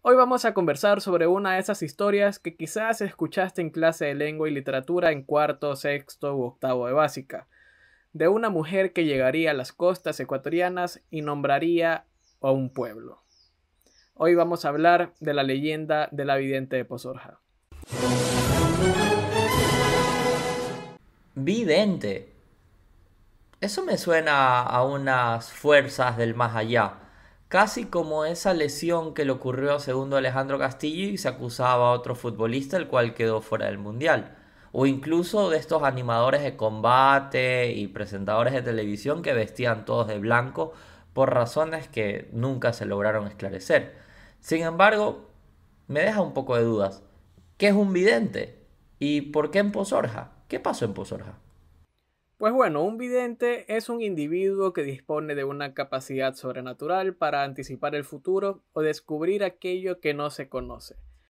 Hoy vamos a conversar sobre una de esas historias que quizás escuchaste en clase de lengua y literatura en cuarto, sexto u octavo de básica, de una mujer que llegaría a las costas ecuatorianas y nombraría a un pueblo. Hoy vamos a hablar de la leyenda de la vidente de Pozorja. Vidente. Eso me suena a unas fuerzas del más allá casi como esa lesión que le ocurrió a segundo Alejandro Castillo y se acusaba a otro futbolista, el cual quedó fuera del Mundial. O incluso de estos animadores de combate y presentadores de televisión que vestían todos de blanco por razones que nunca se lograron esclarecer. Sin embargo, me deja un poco de dudas. ¿Qué es un vidente? ¿Y por qué en Pozorja? ¿Qué pasó en Pozorja? Pues bueno, un vidente es un individuo que dispone de una capacidad sobrenatural para anticipar el futuro o descubrir aquello que no se conoce.